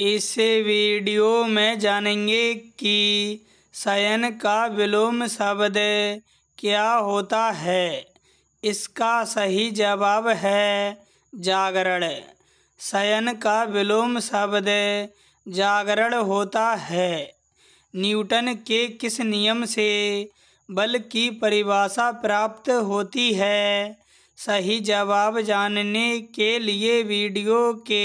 इस वीडियो में जानेंगे कि शयन का विलोम शब्द क्या होता है इसका सही जवाब है जागरण शयन का विलोम शब्द जागरण होता है न्यूटन के किस नियम से बल की परिभाषा प्राप्त होती है सही जवाब जानने के लिए वीडियो के